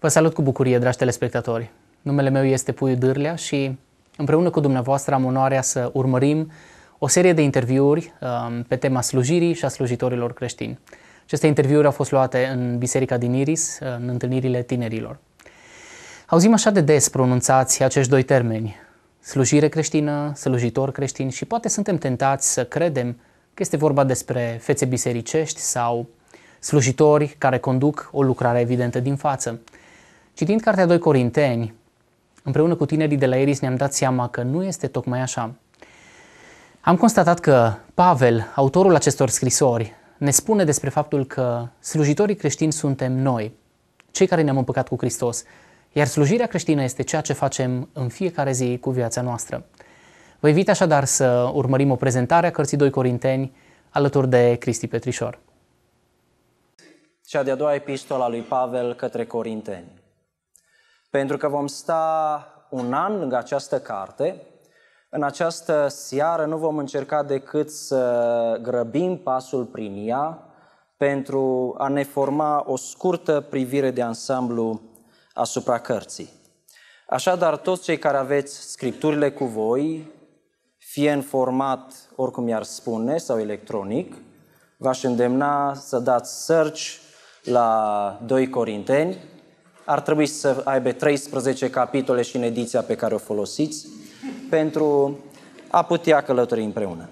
Vă salut cu bucurie, dragi telespectatori! Numele meu este Puiu Dârlea și împreună cu dumneavoastră am onoarea să urmărim o serie de interviuri um, pe tema slujirii și a slujitorilor creștini. Aceste interviuri au fost luate în Biserica din Iris, în întâlnirile tinerilor. Auzim așa de des pronunțați acești doi termeni, slujire creștină, slujitor creștin și poate suntem tentați să credem că este vorba despre fețe bisericești sau slujitori care conduc o lucrare evidentă din față. Citind cartea 2 Corinteni, împreună cu tinerii de la Eris ne-am dat seama că nu este tocmai așa. Am constatat că Pavel, autorul acestor scrisori, ne spune despre faptul că slujitorii creștini suntem noi, cei care ne-am împăcat cu Hristos, iar slujirea creștină este ceea ce facem în fiecare zi cu viața noastră. Vă invit așadar să urmărim o prezentare a cărții 2 Corinteni alături de Cristi Petrișor. Cea de-a doua epistola lui Pavel către Corinteni pentru că vom sta un an lângă această carte. În această seară nu vom încerca decât să grăbim pasul prin ea pentru a ne forma o scurtă privire de ansamblu asupra cărții. Așadar, toți cei care aveți scripturile cu voi, fie în format, oricum i-ar spune, sau electronic, v-aș îndemna să dați search la 2 Corinteni, ar trebui să aibă 13 capitole și în ediția pe care o folosiți pentru a putea călători împreună.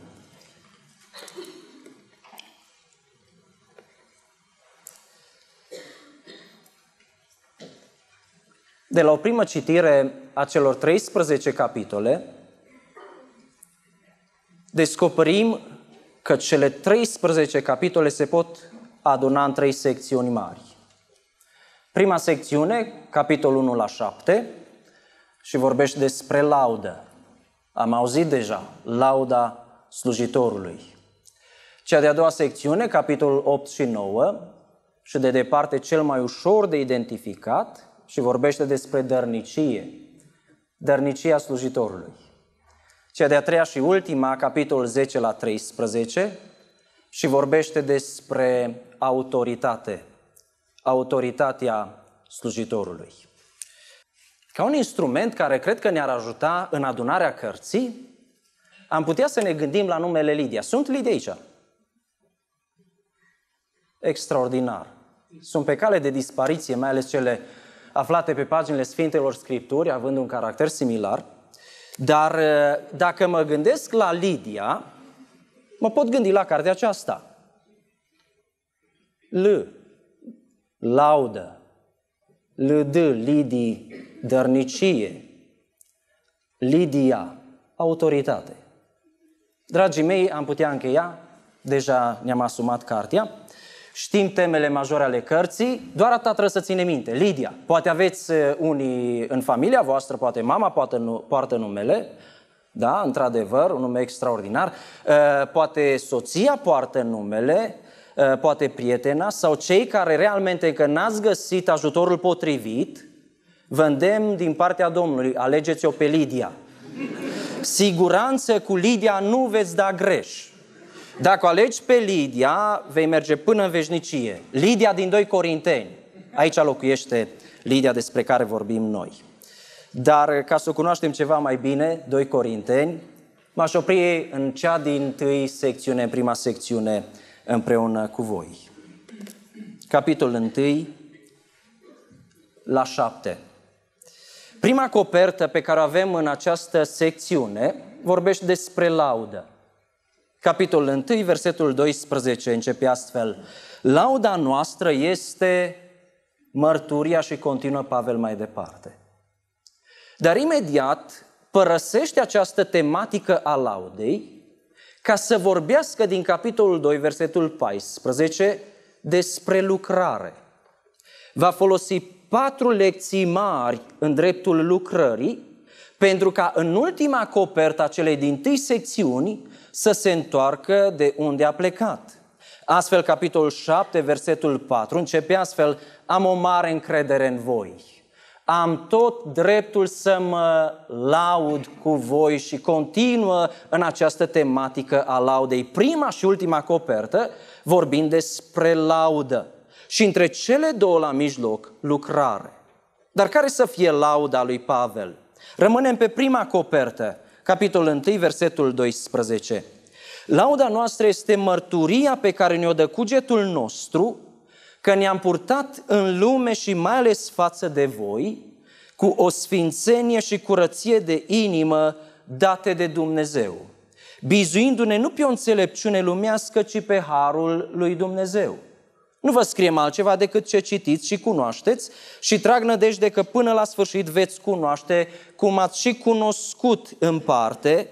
De la o primă citire a celor 13 capitole, descoperim că cele 13 capitole se pot aduna în trei secțiuni mari. Prima secțiune, capitolul 1 la 7, și vorbește despre laudă. Am auzit deja, lauda slujitorului. Cea de-a doua secțiune, capitolul 8 și 9, și de departe cel mai ușor de identificat, și vorbește despre dărnicie, dărnicia slujitorului. Cea de-a treia și ultima, capitolul 10 la 13, și vorbește despre autoritate, autoritatea slujitorului. Ca un instrument care cred că ne-ar ajuta în adunarea cărții, am putea să ne gândim la numele Lidia. Sunt Lidia aici? Extraordinar. Sunt pe cale de dispariție, mai ales cele aflate pe paginile Sfintelor Scripturi, având un caracter similar. Dar eh, dacă mă gândesc la Lidia, mă pot gândi la cartea aceasta. L laudă, lâdă, Lidii, dărnicie, Lidia, autoritate. Dragii mei, am putea încheia, deja ne-am asumat cartea, știm temele majore ale cărții, doar atât trebuie să ține minte. Lidia, poate aveți uh, unii în familia voastră, poate mama poate nu, poartă numele, da, într-adevăr, un nume extraordinar, uh, poate soția poartă numele, Uh, poate prietena sau cei care realmente că n-ați găsit ajutorul potrivit, vă îndemn din partea Domnului, alegeți-o pe Lidia. Siguranță cu Lidia nu veți da greș. Dacă o alegi pe Lidia, vei merge până în veșnicie. Lidia din 2 Corinteni. Aici locuiește Lidia despre care vorbim noi. Dar ca să o cunoaștem ceva mai bine, 2 Corinteni, m-aș opri în cea din tâi secțiune, prima secțiune împreună cu voi. Capitolul 1, la 7. Prima copertă pe care o avem în această secțiune vorbește despre laudă. Capitolul 1, versetul 12 începe astfel. Lauda noastră este mărturia și continuă Pavel mai departe. Dar imediat părăsește această tematică a laudei ca să vorbească din capitolul 2, versetul 14, despre lucrare. Va folosi patru lecții mari în dreptul lucrării, pentru ca în ultima copertă a celei din tâi secțiuni să se întoarcă de unde a plecat. Astfel, capitolul 7, versetul 4, începe astfel, am o mare încredere în voi. Am tot dreptul să mă laud cu voi și continuă în această tematică a laudei. Prima și ultima copertă vorbind despre laudă și între cele două la mijloc lucrare. Dar care să fie lauda lui Pavel? Rămânem pe prima copertă, capitolul 1, versetul 12. Lauda noastră este mărturia pe care ne-o dă cugetul nostru că ne-am purtat în lume și mai ales față de voi cu o sfințenie și curăție de inimă date de Dumnezeu, bizuindu-ne nu pe o înțelepciune lumească, ci pe harul lui Dumnezeu. Nu vă scriem altceva decât ce citiți și cunoașteți și trag nădejde că până la sfârșit veți cunoaște cum ați și cunoscut în parte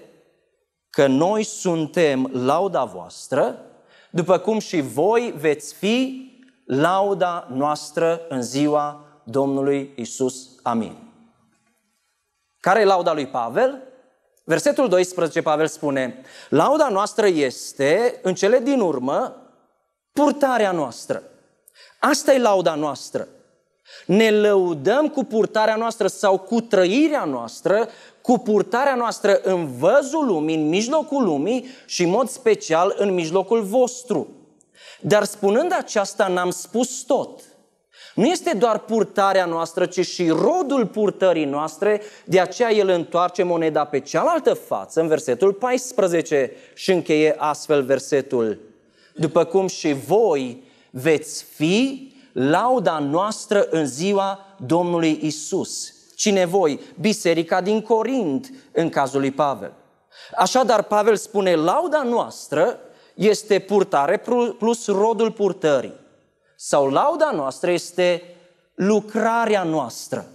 că noi suntem lauda voastră, după cum și voi veți fi lauda noastră în ziua Domnului Isus. Amin. Care e lauda lui Pavel? Versetul 12, Pavel spune, lauda noastră este, în cele din urmă, purtarea noastră. Asta e lauda noastră. Ne lăudăm cu purtarea noastră sau cu trăirea noastră, cu purtarea noastră în văzul lumii, în mijlocul lumii și, în mod special, în mijlocul vostru. Dar spunând aceasta, n-am spus tot. Nu este doar purtarea noastră, ci și rodul purtării noastre, de aceea el întoarce moneda pe cealaltă față, în versetul 14, și încheie astfel versetul. După cum și voi veți fi lauda noastră în ziua Domnului Isus. Cine voi? Biserica din Corint, în cazul lui Pavel. Așadar, Pavel spune, lauda noastră este purtare plus rodul purtării. Sau lauda noastră este lucrarea noastră.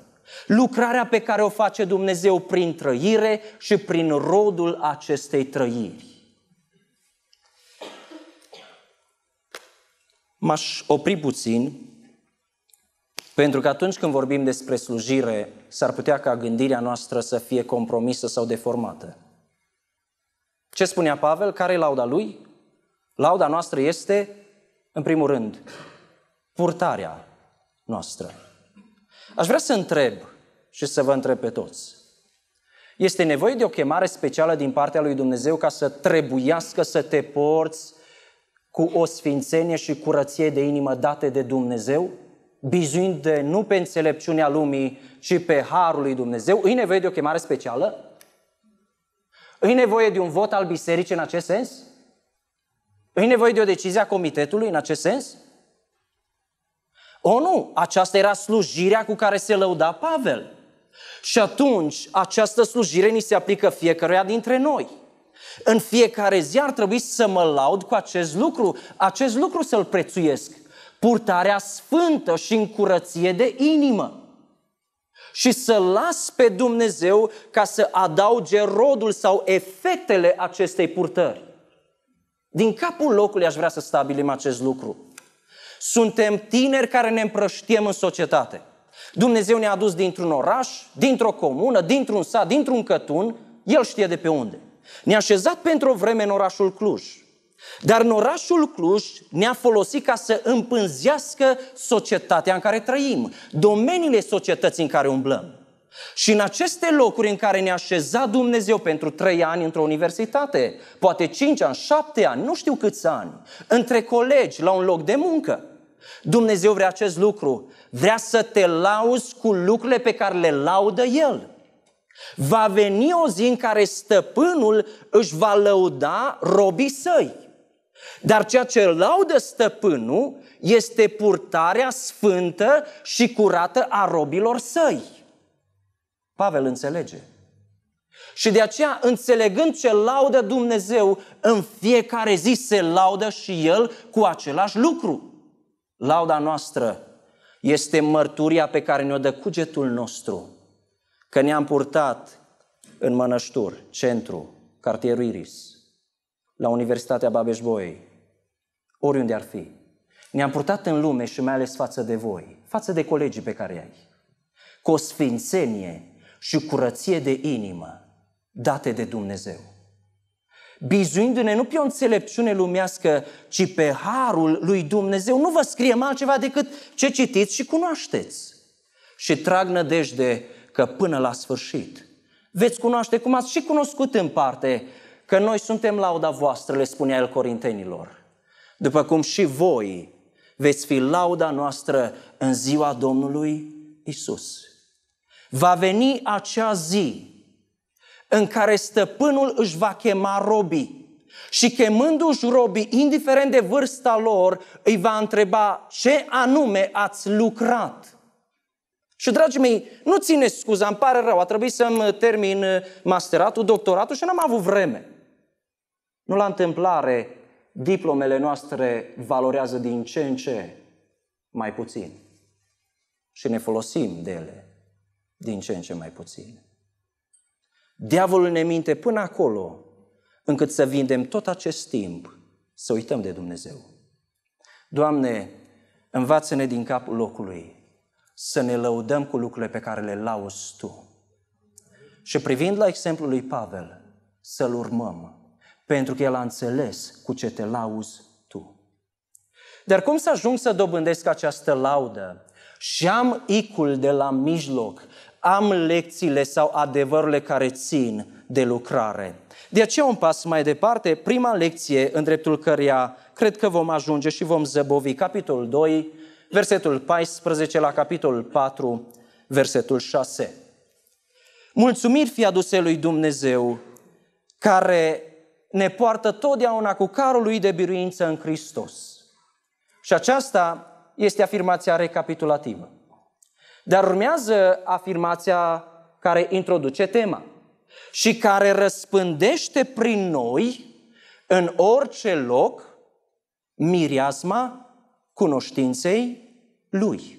Lucrarea pe care o face Dumnezeu prin trăire și prin rodul acestei trăiri. M-aș opri puțin, pentru că atunci când vorbim despre slujire, s-ar putea ca gândirea noastră să fie compromisă sau deformată. Ce spunea Pavel? Care e lauda lui? Lauda noastră este, în primul rând, purtarea noastră. Aș vrea să întreb și să vă întreb pe toți. Este nevoie de o chemare specială din partea lui Dumnezeu ca să trebuiască să te porți cu o sfințenie și curăție de inimă date de Dumnezeu, bizuind de nu pe înțelepciunea lumii, ci pe harul lui Dumnezeu? E nevoie de o chemare specială? E nevoie de un vot al bisericii în acest sens? E nevoie de o decizie a comitetului în acest sens? O, nu, aceasta era slujirea cu care se lăuda Pavel. Și atunci, această slujire ni se aplică fiecăruia dintre noi. În fiecare zi ar trebui să mă laud cu acest lucru, acest lucru să-l prețuiesc. Purtarea sfântă și în curăție de inimă. Și să las pe Dumnezeu ca să adauge rodul sau efectele acestei purtări. Din capul locului aș vrea să stabilim acest lucru. Suntem tineri care ne împrăștiem în societate. Dumnezeu ne-a adus dintr-un oraș, dintr-o comună, dintr-un sat, dintr-un cătun, El știe de pe unde. Ne-a așezat pentru o vreme în orașul Cluj. Dar în orașul Cluj ne-a folosit ca să împânzească societatea în care trăim, domeniile societății în care umblăm. Și în aceste locuri în care ne-a așezat Dumnezeu pentru trei ani într-o universitate, poate cinci ani, șapte ani, nu știu câți ani, între colegi, la un loc de muncă, Dumnezeu vrea acest lucru. Vrea să te lauzi cu lucrurile pe care le laudă El. Va veni o zi în care stăpânul își va lăuda robii săi. Dar ceea ce laudă stăpânul este purtarea sfântă și curată a robilor săi. Pavel înțelege. Și de aceea, înțelegând ce laudă Dumnezeu, în fiecare zi se laudă și El cu același lucru. Lauda noastră este mărturia pe care ne-o dă cugetul nostru, că ne-am purtat în Mănăștur, centru, cartierul Iris, la Universitatea babeș oriunde ar fi. Ne-am purtat în lume și mai ales față de voi, față de colegii pe care ai, cu o sfințenie și curăție de inimă date de Dumnezeu. Bizuindu-ne nu pe o înțelepciune lumească, ci pe harul lui Dumnezeu, nu vă scriem altceva decât ce citiți și cunoașteți. Și trag nădejde că până la sfârșit veți cunoaște cum ați și cunoscut în parte că noi suntem lauda voastră, le spunea el corintenilor. După cum și voi veți fi lauda noastră în ziua Domnului Isus. Va veni acea zi în care stăpânul își va chema robii și chemându-și robii, indiferent de vârsta lor, îi va întreba ce anume ați lucrat. Și, dragii mei, nu țineți scuza, îmi pare rău, a trebuit să-mi termin uh, masteratul, doctoratul și n-am avut vreme. Nu la întâmplare, diplomele noastre valorează din ce în ce mai puțin și ne folosim de ele din ce în ce mai puțin. Diavolul ne minte până acolo, încât să vindem tot acest timp, să uităm de Dumnezeu. Doamne, învață-ne din capul locului să ne lăudăm cu lucrurile pe care le lauzi Tu. Și privind la exemplul lui Pavel, să-l urmăm, pentru că el a înțeles cu ce te lauzi Tu. Dar cum să ajung să dobândesc această laudă? Și am icul de la mijloc am lecțiile sau adevărurile care țin de lucrare. De aceea un pas mai departe, prima lecție în dreptul căreia cred că vom ajunge și vom zăbovi, capitolul 2, versetul 14 la capitolul 4, versetul 6. Mulțumiri fi aduse lui Dumnezeu care ne poartă totdeauna cu carul lui de biruință în Hristos. Și aceasta este afirmația recapitulativă. Dar urmează afirmația care introduce tema și care răspândește prin noi, în orice loc, miriasma cunoștinței Lui.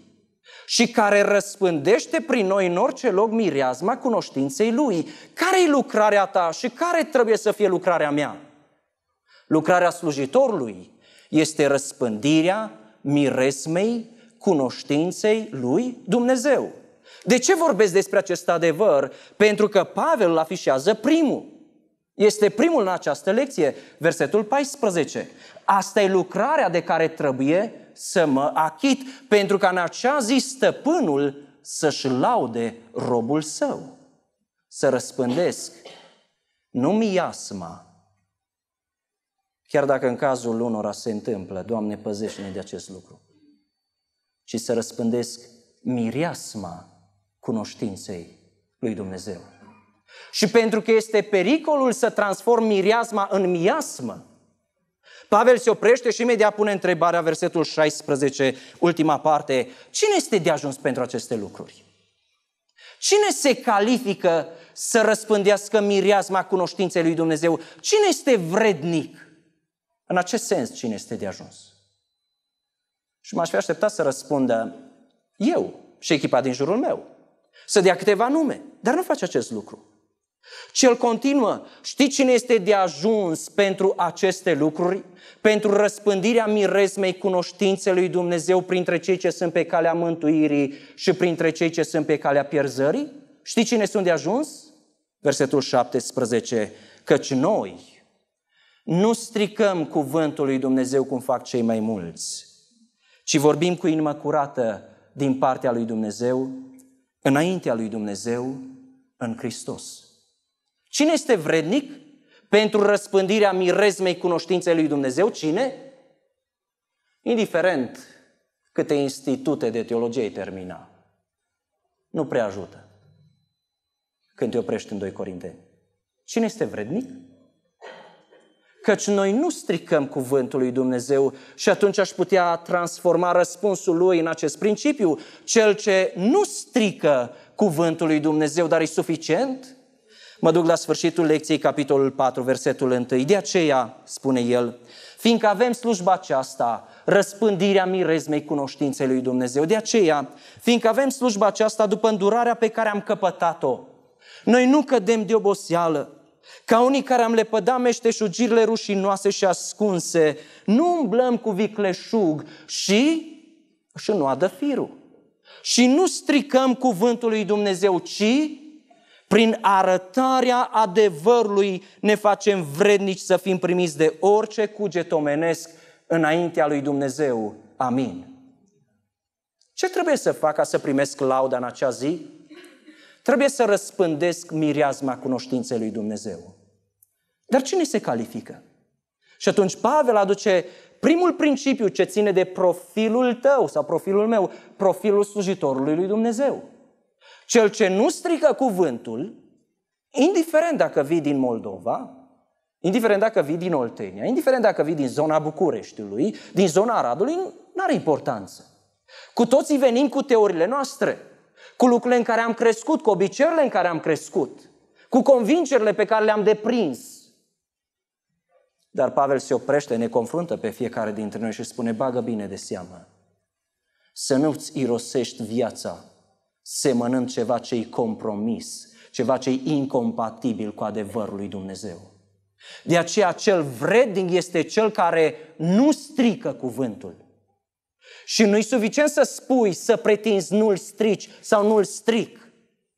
Și care răspândește prin noi în orice loc miriasma cunoștinței Lui. Care i lucrarea ta și care trebuie să fie lucrarea mea? Lucrarea slujitorului este răspândirea miresmei cunoștinței lui Dumnezeu. De ce vorbesc despre acest adevăr? Pentru că Pavel îl afișează primul. Este primul în această lecție, versetul 14. Asta e lucrarea de care trebuie să mă achit, pentru că în acea zi stăpânul să-și laude robul său. Să răspândesc nu miasma, chiar dacă în cazul unora se întâmplă, Doamne, păzește-ne de acest lucru și să răspândesc miriasma cunoștinței lui Dumnezeu. Și pentru că este pericolul să transform miriasma în miasmă, Pavel se oprește și imediat pune întrebarea, versetul 16, ultima parte, cine este de ajuns pentru aceste lucruri? Cine se califică să răspândească miriasma cunoștinței lui Dumnezeu? Cine este vrednic? În acest sens, cine este de ajuns? Și m-aș fi așteptat să răspundă eu și echipa din jurul meu. Să dea câteva nume, dar nu face acest lucru. Și el continuă, știi cine este de ajuns pentru aceste lucruri? Pentru răspândirea mirezmei cunoștinței lui Dumnezeu printre cei ce sunt pe calea mântuirii și printre cei ce sunt pe calea pierzării? Știi cine sunt de ajuns? Versetul 17, căci noi nu stricăm cuvântul lui Dumnezeu cum fac cei mai mulți, și vorbim cu inimă curată din partea lui Dumnezeu, înaintea lui Dumnezeu, în Hristos. Cine este vrednic pentru răspândirea mirezmei cunoștinței lui Dumnezeu? Cine? Indiferent câte institute de teologie ai termina. Nu prea ajută când te oprești în 2 Corinteni. Cine este vrednic? căci noi nu stricăm cuvântul lui Dumnezeu și atunci aș putea transforma răspunsul lui în acest principiu. Cel ce nu strică cuvântul lui Dumnezeu, dar e suficient? Mă duc la sfârșitul lecției, capitolul 4, versetul 1. De aceea, spune el, fiindcă avem slujba aceasta, răspândirea mirezmei cunoștinței lui Dumnezeu. De aceea, fiindcă avem slujba aceasta după îndurarea pe care am căpătat-o, noi nu cădem de oboseală, ca unii care am lepădat meșteșugirile rușinoase și ascunse, nu umblăm cu vicleșug și își înoadă firul. Și nu stricăm cuvântul lui Dumnezeu, ci prin arătarea adevărului ne facem vrednici să fim primiți de orice cuget omenesc înaintea lui Dumnezeu. Amin. Ce trebuie să fac ca să primesc lauda în acea zi? Trebuie să răspândesc mireazma cunoștinței lui Dumnezeu. Dar cine se califică? Și atunci Pavel aduce primul principiu ce ține de profilul tău sau profilul meu, profilul slujitorului lui Dumnezeu. Cel ce nu strică cuvântul, indiferent dacă vii din Moldova, indiferent dacă vii din Oltenia, indiferent dacă vii din zona Bucureștiului, din zona Aradului, nu are importanță. Cu toții venim cu teoriile noastre cu lucrurile în care am crescut, cu obiceiurile în care am crescut, cu convingerile pe care le-am deprins. Dar Pavel se oprește, ne confruntă pe fiecare dintre noi și spune, bagă bine de seamă, să nu-ți irosești viața semănând ceva ce-i compromis, ceva ce-i incompatibil cu adevărul lui Dumnezeu. De aceea cel vrednic este cel care nu strică cuvântul, și nu-i suficient să spui, să pretinzi, nu-l strici sau nu-l stric.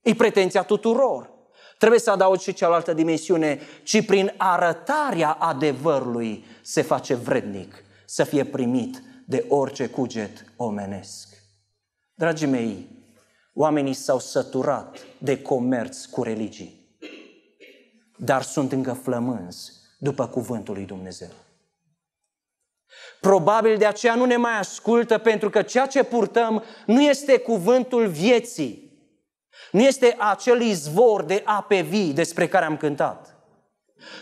E pretenția tuturor. Trebuie să adaugi și cealaltă dimensiune, ci prin arătarea adevărului se face vrednic să fie primit de orice cuget omenesc. Dragii mei, oamenii s-au săturat de comerț cu religii, dar sunt încă flămânzi după cuvântul lui Dumnezeu. Probabil de aceea nu ne mai ascultă pentru că ceea ce purtăm nu este cuvântul vieții. Nu este acel izvor de ape vii despre care am cântat,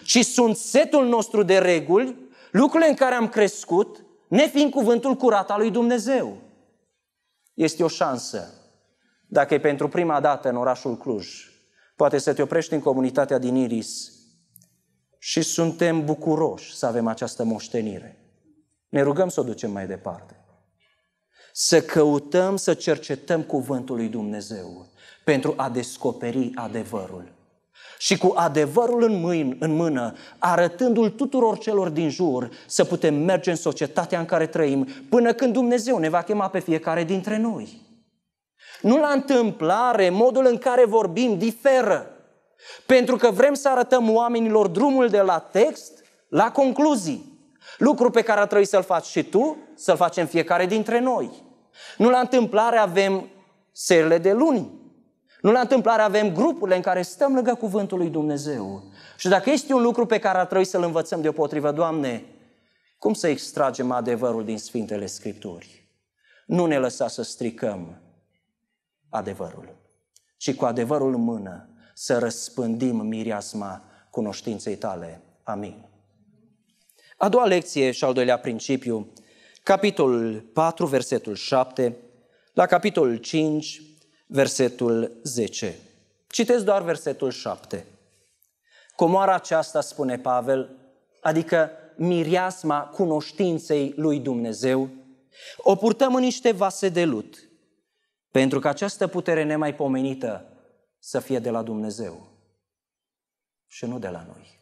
ci sunt setul nostru de reguli, lucrurile în care am crescut, nefiind cuvântul curat al lui Dumnezeu. Este o șansă. Dacă e pentru prima dată în orașul Cluj, poate să te oprești în comunitatea din Iris și suntem bucuroși să avem această moștenire. Ne rugăm să o ducem mai departe. Să căutăm să cercetăm cuvântul lui Dumnezeu pentru a descoperi adevărul. Și cu adevărul în, mâin, în mână, arătându-l tuturor celor din jur, să putem merge în societatea în care trăim, până când Dumnezeu ne va chema pe fiecare dintre noi. Nu la întâmplare, modul în care vorbim diferă. Pentru că vrem să arătăm oamenilor drumul de la text la concluzii. Lucru pe care ar trebui să-l faci și tu, să-l facem fiecare dintre noi. Nu la întâmplare avem serile de luni. Nu la întâmplare avem grupurile în care stăm lângă cuvântul lui Dumnezeu. Și dacă este un lucru pe care ar trebui să-l învățăm deopotrivă, Doamne, cum să extragem adevărul din Sfintele Scripturi? Nu ne lăsa să stricăm adevărul, ci cu adevărul în mână să răspândim miriasma cunoștinței tale. Amin. A doua lecție și al doilea principiu, capitolul 4, versetul 7, la capitolul 5, versetul 10. Citesc doar versetul 7. Comoara aceasta, spune Pavel, adică miriasma cunoștinței lui Dumnezeu, o purtăm în niște vase de lut, pentru că această putere nemaipomenită să fie de la Dumnezeu și nu de la noi.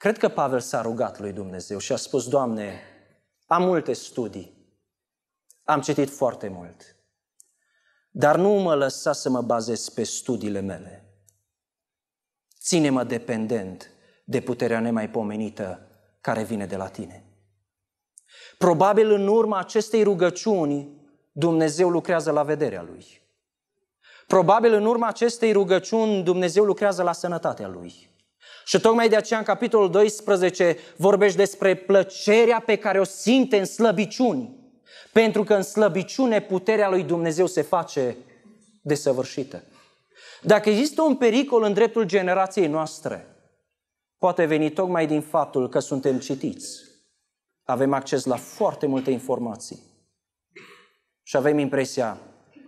Cred că Pavel s-a rugat lui Dumnezeu și a spus, Doamne, am multe studii, am citit foarte mult, dar nu mă lăsa să mă bazez pe studiile mele. Ține-mă dependent de puterea nemaipomenită care vine de la tine. Probabil în urma acestei rugăciuni, Dumnezeu lucrează la vederea lui. Probabil în urma acestei rugăciuni, Dumnezeu lucrează la sănătatea lui. Și tocmai de aceea în capitolul 12 vorbești despre plăcerea pe care o simte în slăbiciuni. Pentru că în slăbiciune puterea lui Dumnezeu se face desăvârșită. Dacă există un pericol în dreptul generației noastre, poate veni tocmai din faptul că suntem citiți. Avem acces la foarte multe informații. Și avem impresia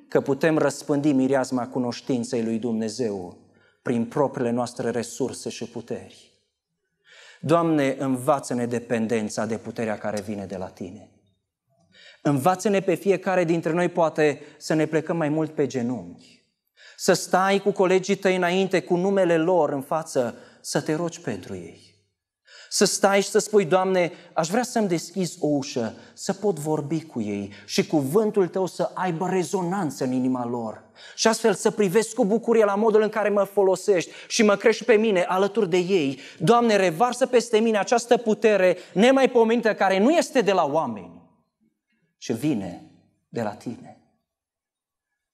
că putem răspândi mireazma cunoștinței lui Dumnezeu prin propriile noastre resurse și puteri. Doamne, învață-ne dependența de puterea care vine de la Tine. Învață-ne pe fiecare dintre noi poate să ne plecăm mai mult pe genunchi, să stai cu colegii tăi înainte, cu numele lor în față, să te rogi pentru ei să stai și să spui, Doamne, aș vrea să-mi deschizi o ușă, să pot vorbi cu ei și cuvântul Tău să aibă rezonanță în inima lor. Și astfel să privesc cu bucurie la modul în care mă folosești și mă crești pe mine alături de ei. Doamne, revarsă peste mine această putere nemaipomenită care nu este de la oameni, ci vine de la Tine.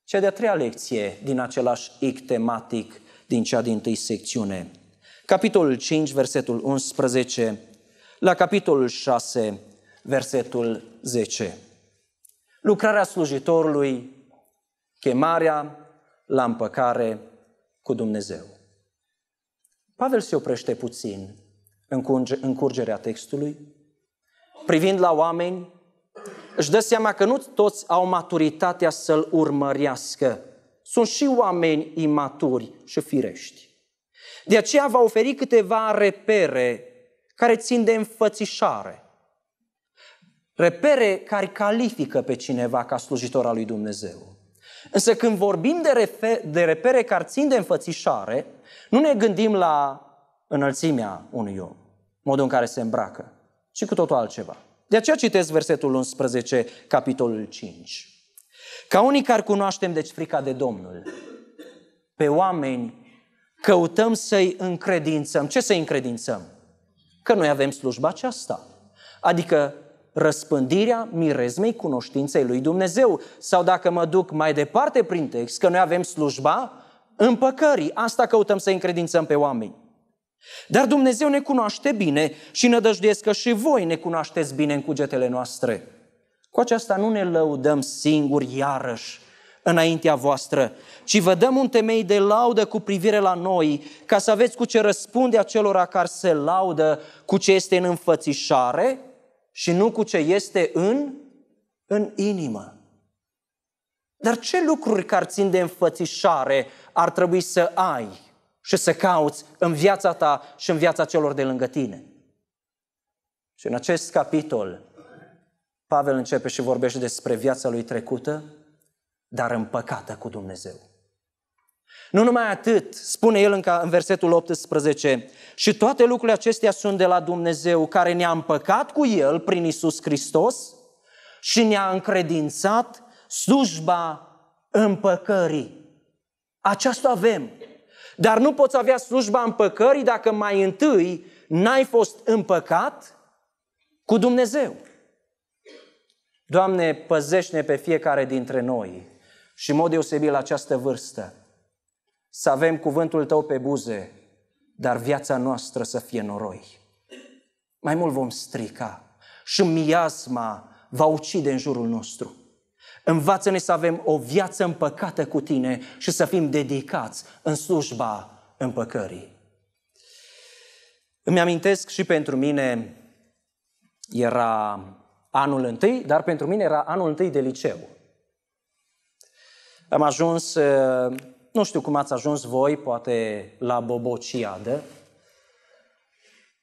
Cea de-a treia lecție din același ic tematic din cea din tâi secțiune – capitolul 5, versetul 11, la capitolul 6, versetul 10. Lucrarea slujitorului, chemarea la împăcare cu Dumnezeu. Pavel se oprește puțin în curgerea textului, privind la oameni, își dă seama că nu toți au maturitatea să-l urmărească. Sunt și oameni imaturi și firești. De aceea va oferi câteva repere care țin de înfățișare. Repere care califică pe cineva ca slujitor al lui Dumnezeu. Însă când vorbim de, refer, de repere care țin de înfățișare, nu ne gândim la înălțimea unui om, modul în care se îmbracă, ci cu totul altceva. De aceea citesc versetul 11, capitolul 5. Ca unii care cunoaștem, deci, frica de Domnul, pe oameni Căutăm să-i încredințăm. Ce să-i încredințăm? Că noi avem slujba aceasta. Adică răspândirea mirezmei cunoștinței lui Dumnezeu. Sau dacă mă duc mai departe prin text, că noi avem slujba împăcării. Asta căutăm să i încredințăm pe oameni. Dar Dumnezeu ne cunoaște bine și nădăjduiesc că și voi ne cunoașteți bine în cugetele noastre. Cu aceasta nu ne lăudăm singuri iarăși, înaintea voastră, ci vă dăm un temei de laudă cu privire la noi, ca să aveți cu ce răspunde acelora care se laudă cu ce este în înfățișare și nu cu ce este în, în inimă. Dar ce lucruri care țin de înfățișare ar trebui să ai și să cauți în viața ta și în viața celor de lângă tine? Și în acest capitol, Pavel începe și vorbește despre viața lui trecută, dar împăcată cu Dumnezeu. Nu numai atât, spune el încă în versetul 18, și toate lucrurile acestea sunt de la Dumnezeu, care ne-a împăcat cu El prin Isus Hristos și ne-a încredințat slujba împăcării. Aceasta avem. Dar nu poți avea slujba împăcării dacă mai întâi n-ai fost împăcat cu Dumnezeu. Doamne, păzește pe fiecare dintre noi și în mod deosebit la această vârstă, să avem cuvântul Tău pe buze, dar viața noastră să fie noroi. Mai mult vom strica și miasma va ucide în jurul nostru. Învață-ne să avem o viață împăcată cu Tine și să fim dedicați în slujba împăcării. Îmi amintesc și pentru mine era anul întâi, dar pentru mine era anul întâi de liceu. Am ajuns, uh, nu știu cum ați ajuns voi, poate la Bobociadă,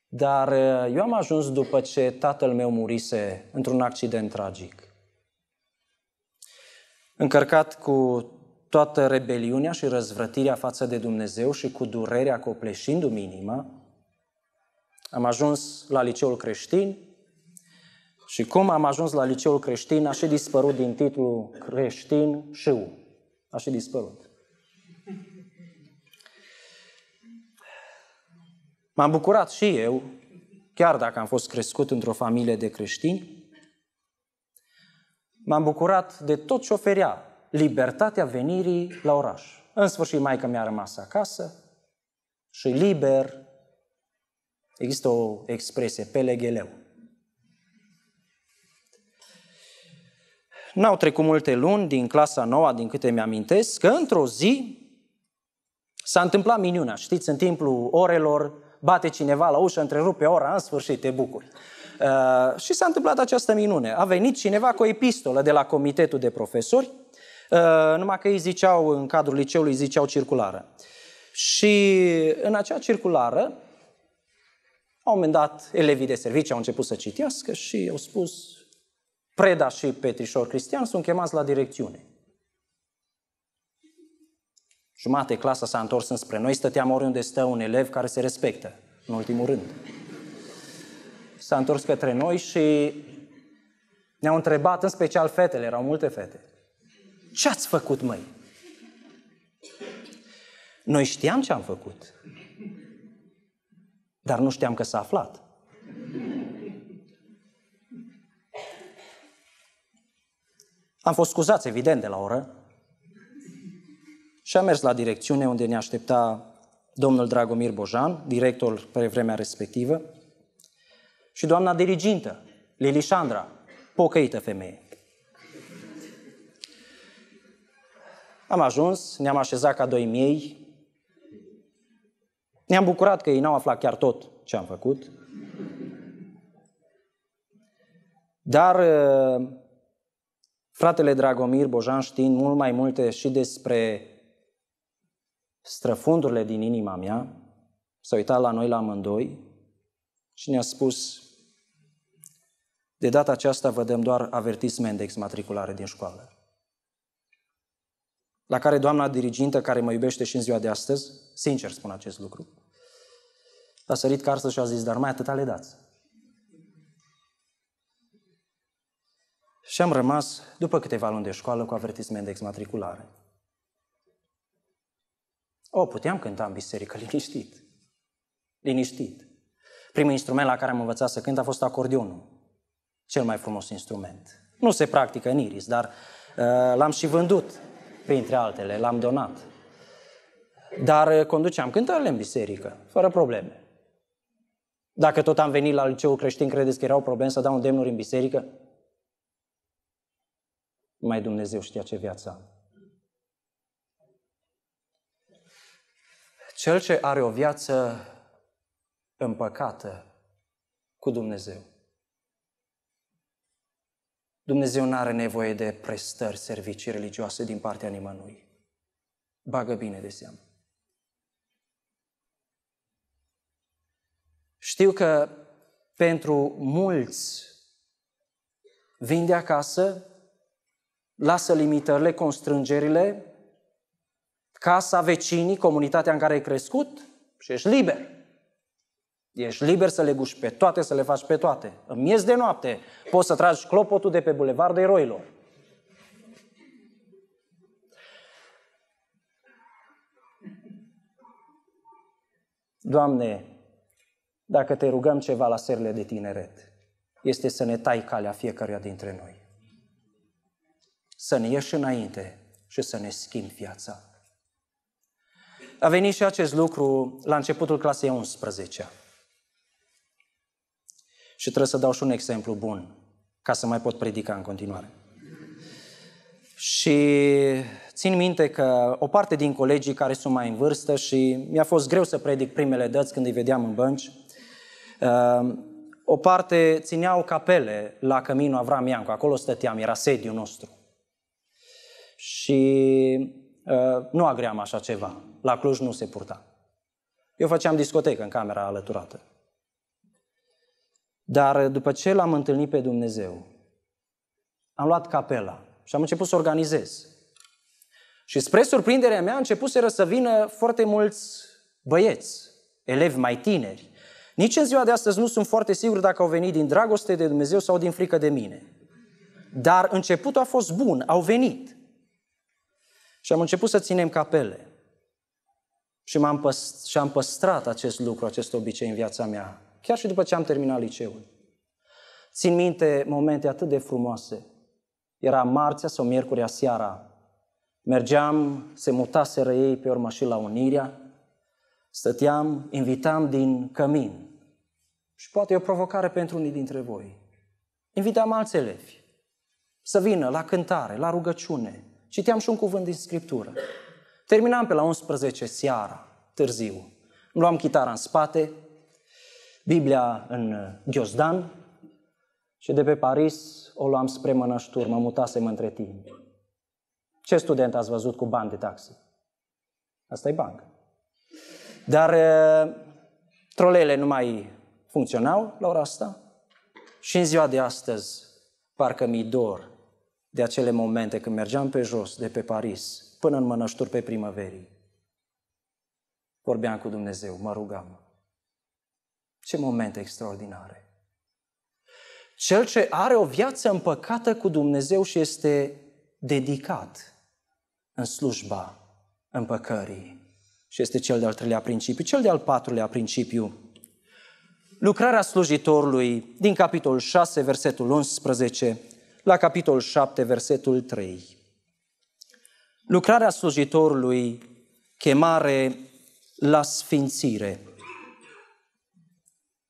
dar uh, eu am ajuns după ce tatăl meu murise într-un accident tragic. Încărcat cu toată rebeliunea și răzvrătirea față de Dumnezeu și cu durerea copleșindu-mi inima, am ajuns la liceul creștin și cum am ajuns la liceul creștin a și dispărut din titlul creștin și u. A și dispărut. M-am bucurat și eu, chiar dacă am fost crescut într-o familie de creștini, m-am bucurat de tot ce oferea libertatea venirii la oraș. În sfârșit, maica mi-a rămas acasă și liber. Există o expresie, pelegeleu. N-au trecut multe luni din clasa noua, din câte mi-amintesc, că într-o zi s-a întâmplat minunea. Știți, în timpul orelor bate cineva la ușă, întrerupe ora, în sfârșit te bucuri. Uh, și s-a întâmplat această minune. A venit cineva cu o epistolă de la comitetul de profesori, uh, numai că ei ziceau, în cadrul liceului, ziceau circulară. Și în acea circulară, la un moment dat, elevii de serviciu au început să citească și au spus, Preda și Petrișor Cristian sunt chemați la direcțiune. Jumate clasa s-a întors înspre noi, stăteam oriunde stă un elev care se respectă, în ultimul rând. S-a întors către noi și ne-au întrebat, în special fetele, erau multe fete. Ce ați făcut, măi? Noi știam ce am făcut, dar nu știam că s-a aflat. Am fost scuzați, evident, de la oră și am mers la direcțiune unde ne aștepta domnul Dragomir Bojan, director pe vremea respectivă, și doamna dirigintă, Lilișandra, pocăită femeie. Am ajuns, ne-am așezat ca doi miei, ne-am bucurat că ei n-au aflat chiar tot ce am făcut, dar uh, Fratele Dragomir Bojan știind mult mai multe și despre străfundurile din inima mea, s-a uitat la noi la amândoi și ne-a spus de data aceasta vă dăm doar avertisment de exmatriculare din școală. La care doamna dirigintă, care mă iubește și în ziua de astăzi, sincer spun acest lucru, a sărit carsă și a zis, dar mai atâta le dați. Și am rămas, după câteva luni de școală, cu avertisment de exmatriculare. O, puteam cânta în biserică liniștit. Liniștit. Primul instrument la care am învățat să cânt a fost acordionul. Cel mai frumos instrument. Nu se practică în Iris, dar uh, l-am și vândut, printre altele, l-am donat. Dar uh, conduceam cântările în biserică, fără probleme. Dacă tot am venit la liceul creștin, credeți că erau probleme să dau îndemnuri în biserică? Numai Dumnezeu știa ce viață am. Cel ce are o viață împăcată cu Dumnezeu. Dumnezeu nu are nevoie de prestări, servicii religioase din partea nimănui. Bagă bine de seamă. Știu că pentru mulți vin de acasă lasă limitările, constrângerile, casa, vecinii, comunitatea în care ai crescut și ești liber. Ești liber să le guși pe toate, să le faci pe toate. În miez de noapte poți să tragi clopotul de pe Bulevardul Eroilor. Doamne, dacă te rugăm ceva la serile de tineret, este să ne tai calea fiecăruia dintre noi să ne ieși înainte și să ne schimbi viața. A venit și acest lucru la începutul clasei 11 Și trebuie să dau și un exemplu bun, ca să mai pot predica în continuare. Și țin minte că o parte din colegii care sunt mai în vârstă și mi-a fost greu să predic primele dăți când îi vedeam în bănci, uh, o parte țineau capele la Căminul Avram Iancu, acolo stăteam, era sediul nostru și uh, nu agream așa ceva. La Cluj nu se purta. Eu făceam discotecă în camera alăturată. Dar uh, după ce l-am întâlnit pe Dumnezeu, am luat capela și am început să organizez. Și spre surprinderea mea începuseră să vină foarte mulți băieți, elevi mai tineri. Nici în ziua de astăzi nu sunt foarte sigur dacă au venit din dragoste de Dumnezeu sau din frică de mine. Dar începutul a fost bun, au venit. Și am început să ținem capele. Și, am păst- și am păstrat acest lucru, acest obicei în viața mea, chiar și după ce am terminat liceul. Țin minte momente atât de frumoase. Era marțea sau miercurea seara. Mergeam, se mutaseră ei pe urmă și la Unirea. Stăteam, invitam din cămin. Și poate e o provocare pentru unii dintre voi. Invitam alți elevi să vină la cântare, la rugăciune, Citeam și un cuvânt din Scriptură. Terminam pe la 11 seara, târziu. Îmi luam chitara în spate, Biblia în ghiozdan și de pe Paris o luam spre mănăștur, mă mutasem între timp. Ce student ați văzut cu bani de taxi? Asta e bancă. Dar trolele nu mai funcționau la ora asta și în ziua de astăzi parcă mi dor de acele momente când mergeam pe jos, de pe Paris, până în mănășturi pe primăverii. Vorbeam cu Dumnezeu, mă rugam. Ce momente extraordinare! Cel ce are o viață împăcată cu Dumnezeu și este dedicat în slujba împăcării. Și este cel de-al treilea principiu. Cel de-al patrulea principiu, lucrarea slujitorului din capitolul 6, versetul 11, la capitolul 7, versetul 3. Lucrarea slujitorului, chemare la sfințire.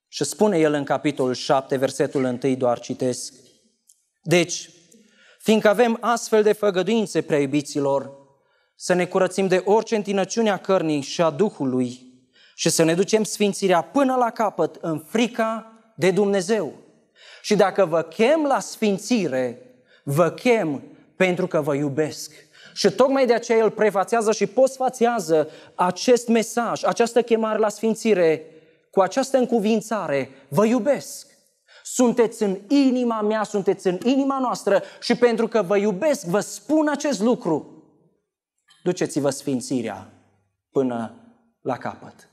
Și spune el în capitolul 7, versetul 1, doar citesc. Deci, fiindcă avem astfel de făgăduințe, prea iubiților, să ne curățim de orice întinăciune a cărnii și a Duhului și să ne ducem sfințirea până la capăt în frica de Dumnezeu și dacă vă chem la sfințire, vă chem pentru că vă iubesc. Și tocmai de aceea el prefațează și postfațează acest mesaj, această chemare la sfințire, cu această încuvințare, vă iubesc. Sunteți în inima mea, sunteți în inima noastră și pentru că vă iubesc, vă spun acest lucru. Duceți-vă sfințirea până la capăt.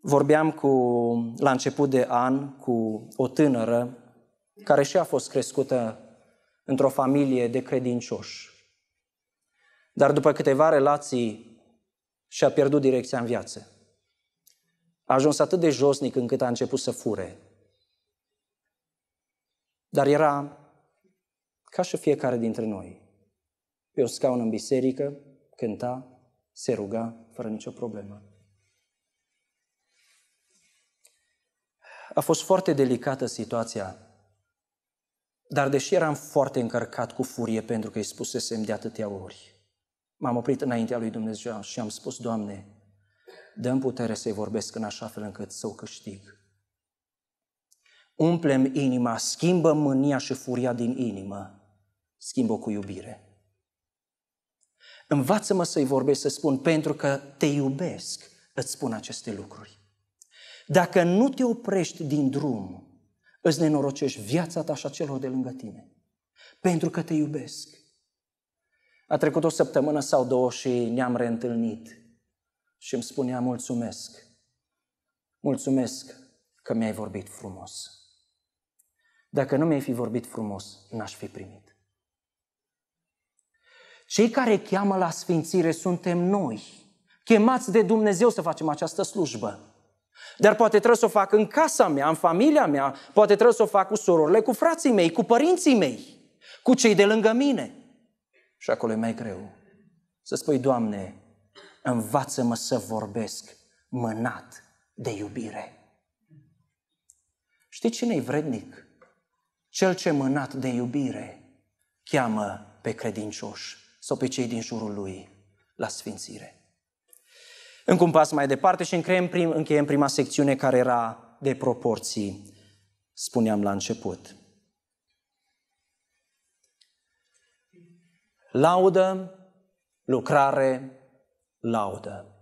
Vorbeam cu, la început de an cu o tânără care și a fost crescută într-o familie de credincioși. Dar după câteva relații și-a pierdut direcția în viață. A ajuns atât de josnic încât a început să fure. Dar era ca și fiecare dintre noi. Pe o scaun în biserică, cânta, se ruga fără nicio problemă. A fost foarte delicată situația. Dar deși eram foarte încărcat cu furie pentru că îi spusesem de atâtea ori, m-am oprit înaintea lui Dumnezeu și am spus, Doamne, dăm putere să-i vorbesc în așa fel încât să o câștig. Umplem inima, schimbă mânia și furia din inimă, schimbă cu iubire. Învață-mă să-i vorbesc, să spun, pentru că te iubesc, îți spun aceste lucruri. Dacă nu te oprești din drum, îți nenorocești viața ta și a celor de lângă tine. Pentru că te iubesc. A trecut o săptămână sau două și ne-am reîntâlnit. Și îmi spunea mulțumesc. Mulțumesc că mi-ai vorbit frumos. Dacă nu mi-ai fi vorbit frumos, n-aș fi primit. Cei care cheamă la sfințire suntem noi, chemați de Dumnezeu să facem această slujbă. Dar poate trebuie să o fac în casa mea, în familia mea, poate trebuie să o fac cu surorile, cu frații mei, cu părinții mei, cu cei de lângă mine. Și acolo e mai greu să spui, Doamne, învață-mă să vorbesc mânat de iubire. Știi cine e vrednic? Cel ce mânat de iubire cheamă pe credincioși sau pe cei din jurul lui la sfințire. Încă un pas mai departe și încheiem, prim, prima secțiune care era de proporții, spuneam la început. Laudă, lucrare, laudă.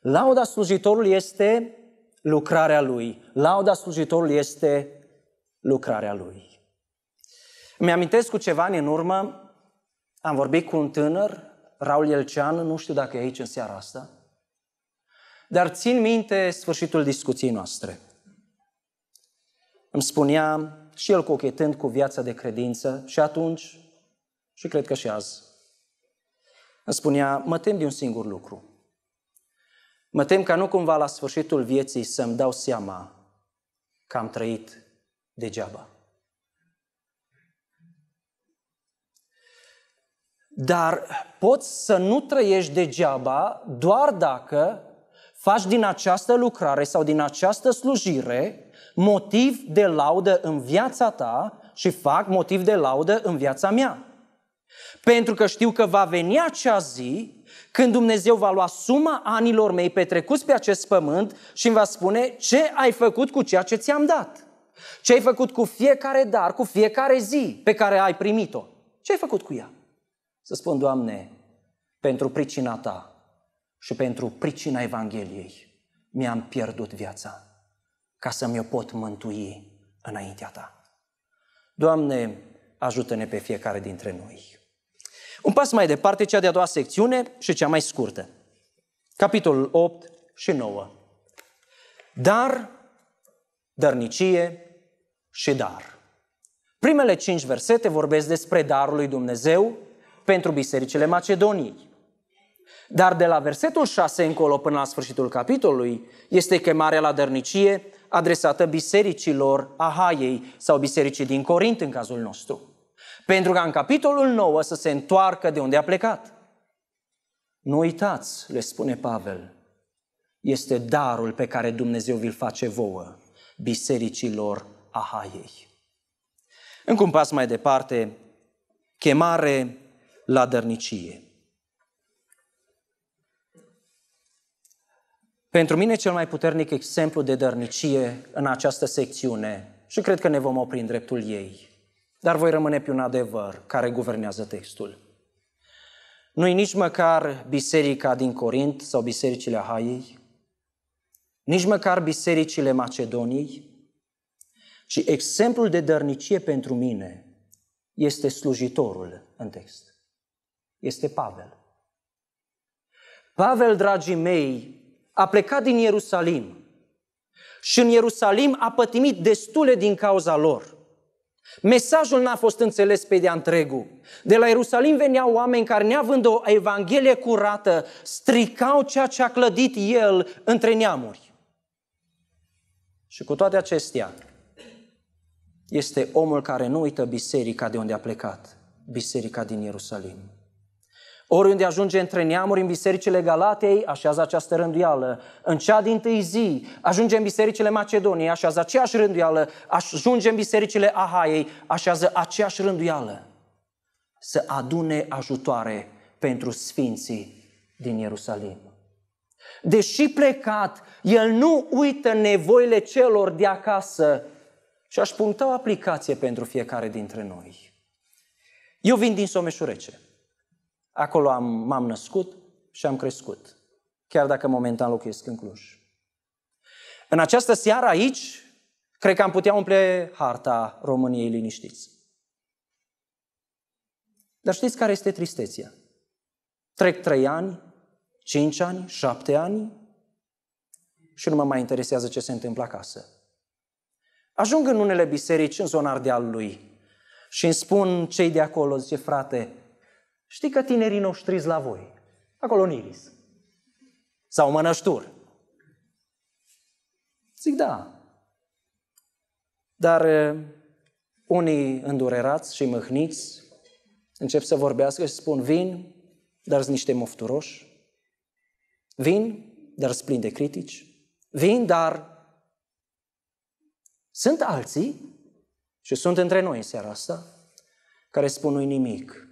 Lauda slujitorului este lucrarea lui. Lauda slujitorului este lucrarea lui. Mi-amintesc cu ceva ani în urmă, am vorbit cu un tânăr, Raul Elcean, nu știu dacă e aici în seara asta, dar țin minte sfârșitul discuției noastre. Îmi spunea și el cochetând cu viața de credință și atunci și cred că și azi. Îmi spunea, mă tem de un singur lucru. Mă tem ca nu cumva la sfârșitul vieții să-mi dau seama că am trăit degeaba. Dar poți să nu trăiești degeaba doar dacă faci din această lucrare sau din această slujire motiv de laudă în viața ta și fac motiv de laudă în viața mea. Pentru că știu că va veni acea zi când Dumnezeu va lua suma anilor mei petrecuți pe acest pământ și îmi va spune ce ai făcut cu ceea ce ți-am dat. Ce ai făcut cu fiecare dar, cu fiecare zi pe care ai primit-o. Ce ai făcut cu ea? Să spun, Doamne, pentru pricina Ta și pentru pricina Evangheliei mi-am pierdut viața ca să mi-o pot mântui înaintea Ta. Doamne, ajută-ne pe fiecare dintre noi. Un pas mai departe, cea de-a doua secțiune și cea mai scurtă. Capitolul 8 și 9. Dar, dărnicie și dar. Primele cinci versete vorbesc despre darul lui Dumnezeu pentru bisericile Macedoniei. Dar de la versetul 6 încolo până la sfârșitul capitolului este chemarea la dărnicie adresată bisericilor Ahaiei sau bisericii din Corint în cazul nostru. Pentru ca în capitolul 9 să se întoarcă de unde a plecat. Nu uitați, le spune Pavel, este darul pe care Dumnezeu vi-l face vouă, bisericilor Ahaiei. Încă un pas mai departe, chemare la dărnicie. Pentru mine cel mai puternic exemplu de dărnicie în această secțiune, și cred că ne vom opri în dreptul ei, dar voi rămâne pe un adevăr care guvernează textul. Nu-i nici măcar biserica din Corint sau bisericile Haiei, nici măcar bisericile Macedoniei, ci exemplul de dărnicie pentru mine este slujitorul în text. Este Pavel. Pavel, dragii mei, a plecat din Ierusalim și în Ierusalim a pătimit destule din cauza lor. Mesajul n-a fost înțeles pe de-a întregul. De la Ierusalim veneau oameni care, neavând o evanghelie curată, stricau ceea ce a clădit el între neamuri. Și cu toate acestea, este omul care nu uită biserica de unde a plecat, biserica din Ierusalim. Oriunde ajunge între neamuri, în bisericile Galatei, așează această rânduială. În cea din tâi zi, ajunge în bisericile Macedoniei, așează aceeași rânduială. Ajunge în bisericile Ahaiei, așează aceeași rânduială. Să adune ajutoare pentru sfinții din Ierusalim. Deși plecat, el nu uită nevoile celor de acasă și aș puncta o aplicație pentru fiecare dintre noi. Eu vin din Someșurece Acolo am, m-am născut și am crescut, chiar dacă momentan locuiesc în Cluj. În această seară aici, cred că am putea umple harta României liniștiți. Dar știți care este tristețea? Trec trei ani, cinci ani, șapte ani și nu mă mai interesează ce se întâmplă acasă. Ajung în unele biserici în zona Ardealului și îmi spun cei de acolo, zice, frate, Știi că tinerii noștri la voi, acolo în Iris, sau mănăștur. Zic da. Dar unii îndurerați și mâhniți încep să vorbească și spun vin, dar sunt niște mofturoși. Vin, dar sunt de critici. Vin, dar sunt alții, și sunt între noi în seara asta, care spun nu nimic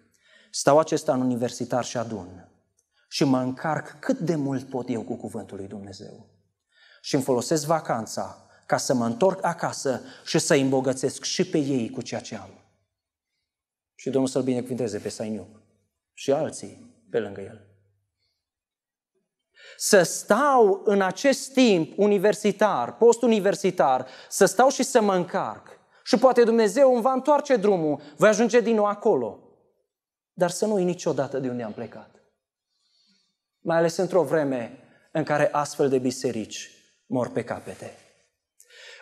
stau acesta în universitar și adun și mă încarc cât de mult pot eu cu cuvântul lui Dumnezeu. Și îmi folosesc vacanța ca să mă întorc acasă și să îi îmbogățesc și pe ei cu ceea ce am. Și Domnul să-l binecuvinteze pe Sainiu și alții pe lângă el. Să stau în acest timp universitar, post universitar, să stau și să mă încarc. Și poate Dumnezeu îmi va întoarce drumul, voi ajunge din nou acolo. Dar să nu ui niciodată de unde am plecat. Mai ales într-o vreme în care astfel de biserici mor pe capete.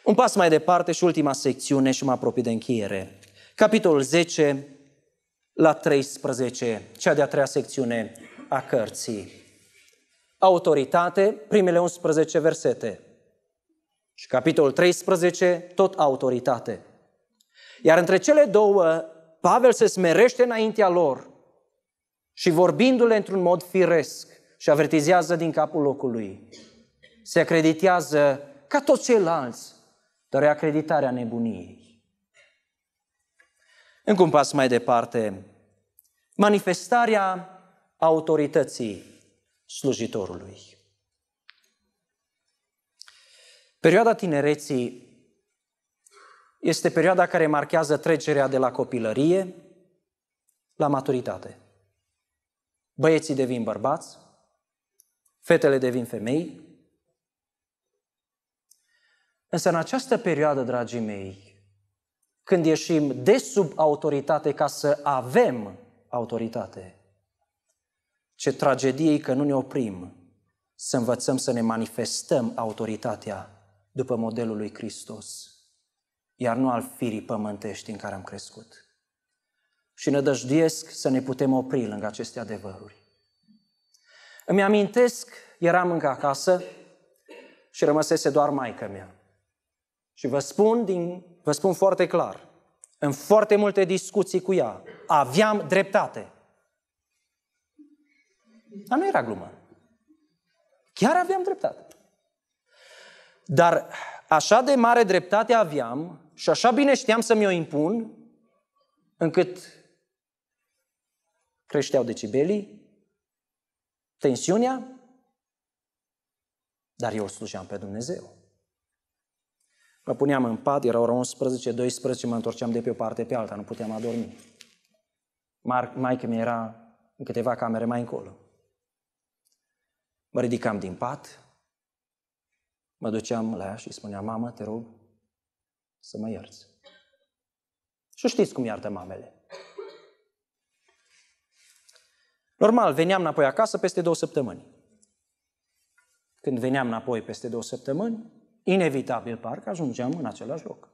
Un pas mai departe și ultima secțiune și mă apropii de încheiere. Capitolul 10 la 13, cea de-a treia secțiune a cărții. Autoritate, primele 11 versete. Și capitolul 13, tot autoritate. Iar între cele două Pavel se smerește înaintea lor și vorbindu-le într-un mod firesc și avertizează din capul locului. Se acreditează ca toți ceilalți, dar e acreditarea nebuniei. Încă un pas mai departe, manifestarea autorității slujitorului. Perioada tinereții este perioada care marchează trecerea de la copilărie la maturitate. Băieții devin bărbați, fetele devin femei. Însă în această perioadă, dragii mei, când ieșim de sub autoritate ca să avem autoritate, ce tragedie că nu ne oprim să învățăm să ne manifestăm autoritatea după modelul lui Hristos iar nu al firii pământești în care am crescut. Și nădăjduiesc să ne putem opri lângă aceste adevăruri. Îmi amintesc, eram încă acasă și rămăsese doar maica mea. Și vă spun, din, vă spun foarte clar, în foarte multe discuții cu ea, aveam dreptate. Dar nu era glumă. Chiar aveam dreptate. Dar așa de mare dreptate aveam și așa bine știam să mi-o impun, încât creșteau decibelii, tensiunea, dar eu îl slujeam pe Dumnezeu. Mă puneam în pat, era ora 11, 12, mă întorceam de pe o parte pe alta, nu puteam adormi. Maica mi era în câteva camere mai încolo. Mă ridicam din pat, mă duceam la ea și spuneam, mamă, te rog, să mă ierți. Și știți cum iartă mamele. Normal, veneam înapoi acasă peste două săptămâni. Când veneam înapoi peste două săptămâni, inevitabil parcă ajungeam în același loc.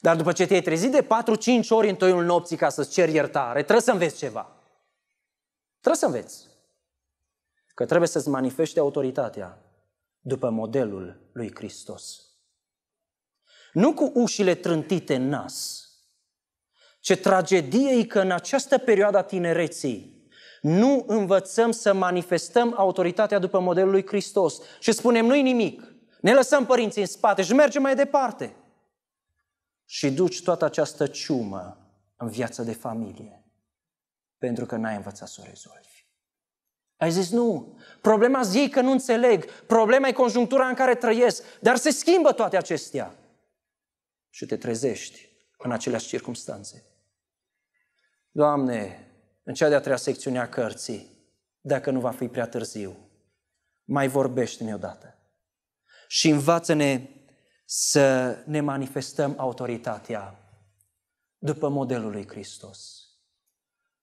Dar după ce te-ai trezit de 4-5 ori în toiul nopții ca să-ți ceri iertare, trebuie să înveți ceva. Trebuie să înveți. Că trebuie să-ți manifeste autoritatea după modelul lui Hristos. Nu cu ușile trântite în nas. Ce tragedie e că în această perioadă a tinereții nu învățăm să manifestăm autoritatea după modelul lui Hristos și spunem nu-i nimic, ne lăsăm părinții în spate și mergem mai departe. Și duci toată această ciumă în viața de familie pentru că n-ai învățat să o rezolvi. Ai zis nu, problema zi că nu înțeleg, problema e conjunctura în care trăiesc, dar se schimbă toate acestea și te trezești în aceleași circunstanțe. Doamne, în cea de-a treia secțiune a cărții, dacă nu va fi prea târziu, mai vorbește-ne odată și învață-ne să ne manifestăm autoritatea după modelul lui Hristos,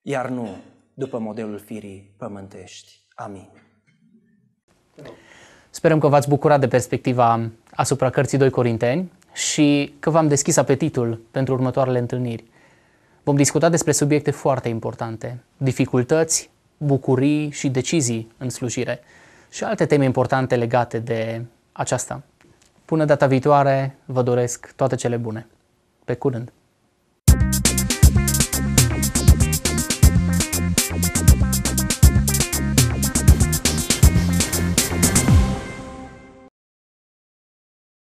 iar nu după modelul firii pământești. Amin. Sperăm că v-ați bucurat de perspectiva asupra cărții 2 Corinteni, și că v-am deschis apetitul pentru următoarele întâlniri. Vom discuta despre subiecte foarte importante, dificultăți, bucurii și decizii în slujire și alte teme importante legate de aceasta. Până data viitoare, vă doresc toate cele bune. Pe curând!